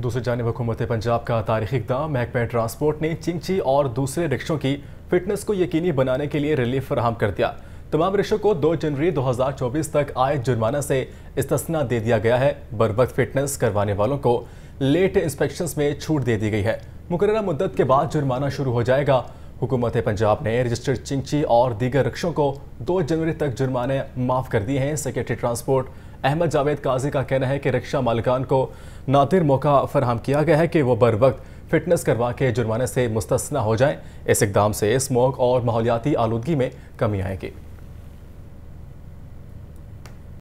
दूसरी जानब हुकूमत पंजाब का तारीखी इकदाम महकमे ट्रांसपोर्ट ने चिंची और दूसरे रिक्शों की फिटनेस को यकीनी बनाने के लिए रिलीफ फ्राहम कर दिया तमाम रिक्शों को 2 जनवरी 2024 तक आए जुर्माना से इस्तना दे दिया गया है बर वक्त फिटनेस करवाने वालों को लेट इंस्पेक्शन में छूट दे दी गई है मुकर्रा मुद्दत के बाद जुर्माना शुरू हो जाएगा हुकूमत पंजाब ने रजिस्टर्ड चिंची और दीगर रिक्शों को दो जनवरी तक जुर्माने माफ़ कर दिए हैं सेक्रेटरी ट्रांसपोर्ट अहमद जावेद काजी का कहना है कि रिक्शा मालिकान को नादिर मौका फरहम किया गया है कि वह बर वक्त फिटनेस करवा के जुर्माने से मुस्तना हो जाएँ इस इकदाम से स्मोक और माहौलियाती आलूगी में कमी आएगी